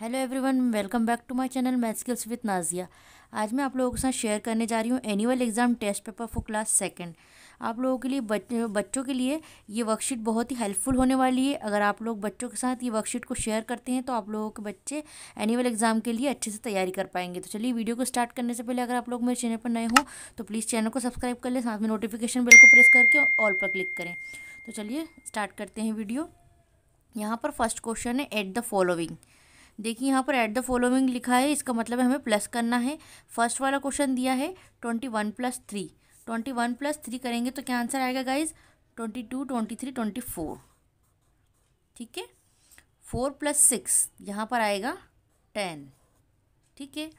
hello everyone welcome back to my channel math skills with Nazia आज मैं आप लोगों के साथ शेयर करने जा रही हूँ annual exam test paper for class second आप लोगों के लिए बच्चों के लिए ये वर्कशीट बहुत ही हेल्पफुल होने वाली है अगर आप लोग बच्चों के साथ ये वर्कशीट को शेयर करते हैं तो आप लोगों के बच्चे एनुअल एग्ज़ाम के लिए अच्छे से तैयारी कर पाएंगे तो चलिए वीडियो को स्टार्ट करने से पहले अगर आप लोग मेरे चैनल पर नए हों तो प्लीज़ चैनल को सब्सक्राइब कर लें साथ में नोटिफिकेशन बिल को प्रेस करके ऑल पर क्लिक करें तो चलिए स्टार्ट करते हैं वीडियो यहाँ पर फर्स्ट क्वेश्चन है एट द फॉलोइंग देखिए यहाँ पर एट द फॉलोइंग लिखा है इसका मतलब है हमें प्लस करना है फर्स्ट वाला क्वेश्चन दिया है twenty one plus three twenty one plus three करेंगे तो क्या आंसर आएगा guys twenty two twenty three twenty four ठीक है फोर प्लस सिक्स यहाँ पर आएगा टेन ठीक है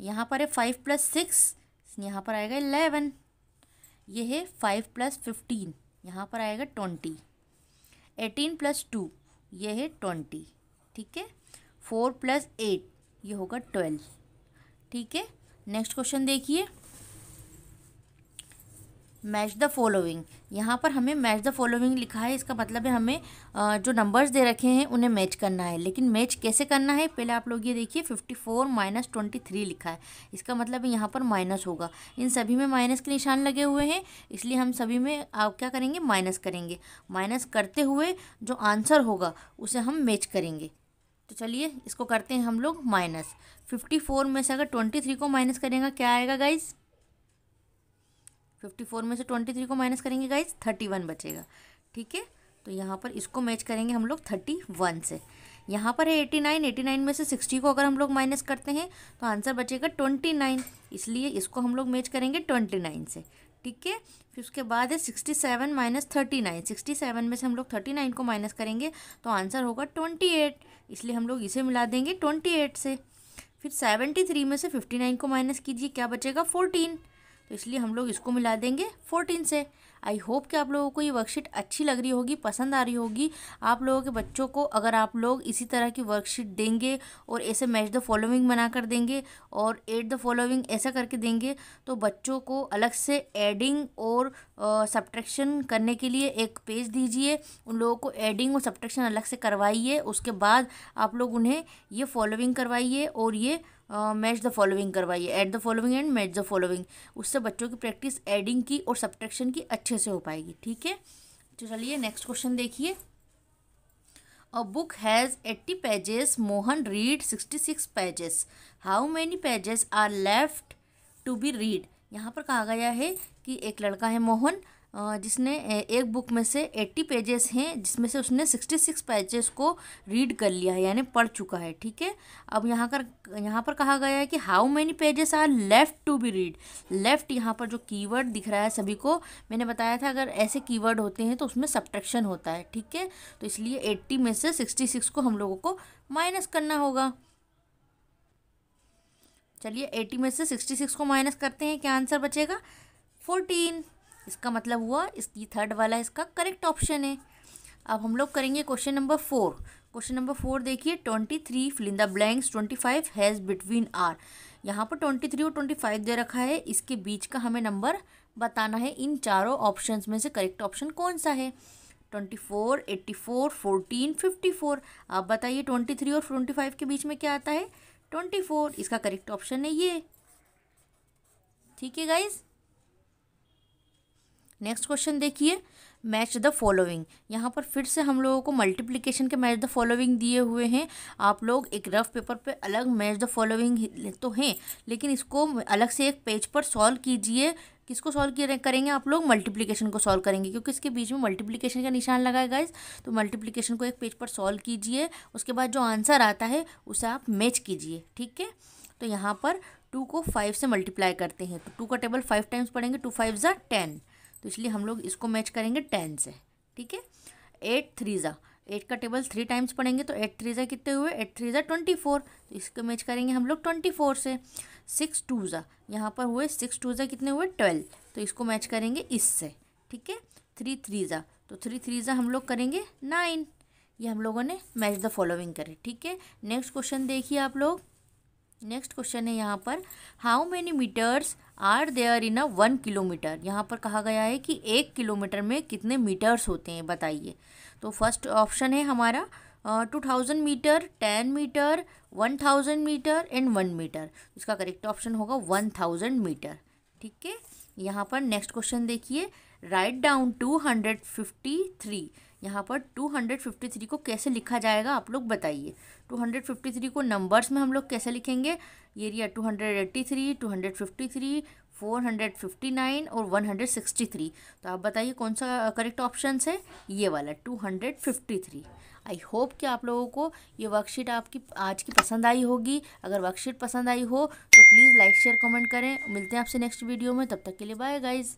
यहाँ पर है फाइव प्लस सिक्स यहाँ पर आएगा इलेवन ये है फाइव प्लस फिफ्टीन यहाँ पर आएगा ट्वेंटी एटीन प्लस टू ये है ट्वेंटी ठीक है फोर प्लस एट ये होगा ट्वेल्व ठीक है नेक्स्ट क्वेश्चन देखिए मैच द फॉलोइंग यहाँ पर हमें मैच द फॉलोइंग लिखा है इसका मतलब है हमें जो नंबर्स दे रखे हैं उन्हें मैच करना है लेकिन मैच कैसे करना है पहले आप लोग ये देखिए fifty four minus twenty three लिखा है इसका मतलब है यहाँ पर माइनस होगा इन सभी में माइनस के निशान लगे हुए हैं इसलिए हम सभी में आप क्या करेंगे माइनस करेंगे माइनस करते हुए जो आंसर होगा उसे हम मैच करेंगे तो चलिए इसको करते हैं हम लोग माइनस फिफ्टी फोर में से अगर ट्वेंटी थ्री को माइनस करेंगे क्या आएगा गाइज़ फिफ्टी फोर में से ट्वेंटी थ्री को माइनस करेंगे गाइज थर्टी वन बचेगा ठीक है तो यहाँ पर इसको मैच करेंगे हम लोग थर्टी वन से यहाँ पर है एटी नाइन एटी नाइन में से सिक्सटी को अगर हम लोग माइनस करते हैं तो आंसर बचेगा ट्वेंटी नाइन इसलिए इसको हम लोग मैच करेंगे ट्वेंटी नाइन से ठीक है फिर उसके बाद है sixty seven minus thirty nine sixty seven में से हम लोग थर्टी नाइन को माइनस करेंगे तो आंसर होगा ट्वेंटी एट इसलिए हम लोग इसे मिला देंगे ट्वेंटी एट से फिर सेवेंटी थ्री में से फिफ्टी नाइन को माइनस कीजिए क्या बचेगा फोर्टीन तो इसलिए हम लोग इसको मिला देंगे फोर्टीन से आई होप कि आप लोगों को ये वर्कशीट अच्छी लग रही होगी पसंद आ रही होगी आप लोगों के बच्चों को अगर आप लोग इसी तरह की वर्कशीट देंगे और ऐसे मैच द फॉलोइंग बना कर देंगे और एड द फॉलोइंग ऐसा करके देंगे तो बच्चों को अलग से एडिंग और सब्ट्रैक्शन करने के लिए एक पेज दीजिए उन लोगों को एडिंग और सब्ट्रैक्शन अलग से करवाइए उसके बाद आप लोग उन्हें ये फॉलोइंग करवाइए और ये मैच द फॉलोइंग करवाइए add the following and match the following उससे बच्चों की प्रैक्टिस एडिंग की और सब्ट्रैक्शन की अच्छे से हो पाएगी ठीक है तो चलिए नेक्स्ट क्वेश्चन देखिए a book has eighty pages Mohan read sixty six pages how many pages are left to be read यहाँ पर कहा गया है कि एक लड़का है मोहन जिसने एक बुक में से 80 पेजेस हैं जिसमें से उसने 66 पेजेस को रीड कर लिया है यानी पढ़ चुका है ठीक है अब यहाँ कर यहाँ पर कहा गया है कि how many pages are left to be read left यहाँ पर जो कीवर्ड दिख रहा है सभी को मैंने बताया था अगर ऐसे कीवर्ड होते हैं तो उसमें सब्ट्रैक्शन होता है ठीक है तो इसलिए एट्टी में से सिक्सटी सिक्स को हम लोगों को माइनस करना होगा चलिए एटी में से सिक्सटी सिक्स को माइनस करते हैं क्या आंसर बचेगा फोर्टीन इसका मतलब हुआ इसकी थर्ड वाला इसका करेक्ट ऑप्शन है अब हम लोग करेंगे question number four question number four देखिए twenty three fill in the blanks twenty five has between are यहाँ पर ट्वेंटी थ्री और ट्वेंटी फाइव दे रखा है इसके बीच का हमें नंबर बताना है इन चारों ऑप्शन में से करेक्ट ऑप्शन कौन सा है twenty four eighty four fourteen fifty four आप बताइए ट्वेंटी थ्री और ट्वेंटी फाइव के बीच में क्या आता है ट्वेंटी फोर इसका करेक्ट ऑप्शन है ये ठीक है गाइज़ नेक्स्ट क्वेश्चन देखिए मैच द फॉलोइंग यहाँ पर फिर से हम लोगों को मल्टीप्लिकेशन के मैच द फॉलोइंग दिए हुए हैं आप लोग एक रफ पेपर पे अलग मैच द फॉलोइंग तो हैं लेकिन इसको अलग से एक पेज पर सॉल्व कीजिए किसको सॉल्व करेंगे आप लोग मल्टीप्लिकेशन को सॉल्व करेंगे क्योंकि इसके बीच में मल्टीप्लिकेशन का निशान लगाए गाइज तो मल्टीप्लिकेशन को एक पेज पर सॉल्व कीजिए उसके बाद जो आंसर आता है उसे आप मैच कीजिए ठीक है तो यहाँ पर टू को फाइव से मल्टीप्लाई करते हैं तो टू का टेबल फाइव टाइम्स पढ़ेंगे टू फाइव ज़ा टेन तो इसलिए हम लोग इसको मैच करेंगे टेन से ठीक है एट थ्री ज़ा एट का टेबल थ्री टाइम्स पढ़ेंगे तो एट थ्री ज़ा कितने हुए एट थ्री ज़ा ट्वेंटी फोर तो इसको मैच करेंगे हम लोग ट्वेंटी फोर से सिक्स टू ज़ा यहाँ पर हुए सिक्स टू ज़ा कितने हुए ट्वेल्व तो इसको मैच करेंगे इससे ठीक है थ्री थ्री ज़ा तो थ्री थ्री ज़ा हम लोग करेंगे नाइन ये हम लोगों ने मैच द फॉलोइंग करे ठीक है नेक्स्ट क्वेश्चन देखिए आप लोग नेक्स्ट क्वेश्चन है यहाँ पर how many metres are there in a one kilometre यहाँ पर कहा गया है कि एक किलोमीटर में कितने मीटर्स होते हैं बताइए तो फर्स्ट ऑप्शन है हमारा two thousand metre ten metre one thousand metre and one metre इसका करेक्ट ऑप्शन होगा वन थाउजेंड मीटर ठीक है यहाँ पर नेक्स्ट क्वेश्चन देखिए right down two hundred fifty three यहाँ पर 253 को कैसे लिखा जाएगा आप लोग बताइए 253 को नंबर्स में हम लोग कैसे लिखेंगे ये रिया हंड्रेड फिफ्टी नाइन और 163 तो आप बताइए कौन सा करेक्ट ऑप्शन है ये वाला 253 आई होप कि आप लोगों को ये वर्कशीट आपकी आज की पसंद आई होगी अगर वर्कशीट पसंद आई हो तो प्लीज़ लाइक शेयर कमेंट करें मिलते हैं आपसे नेक्स्ट वीडियो में तब तक के लिए बाय गाइज़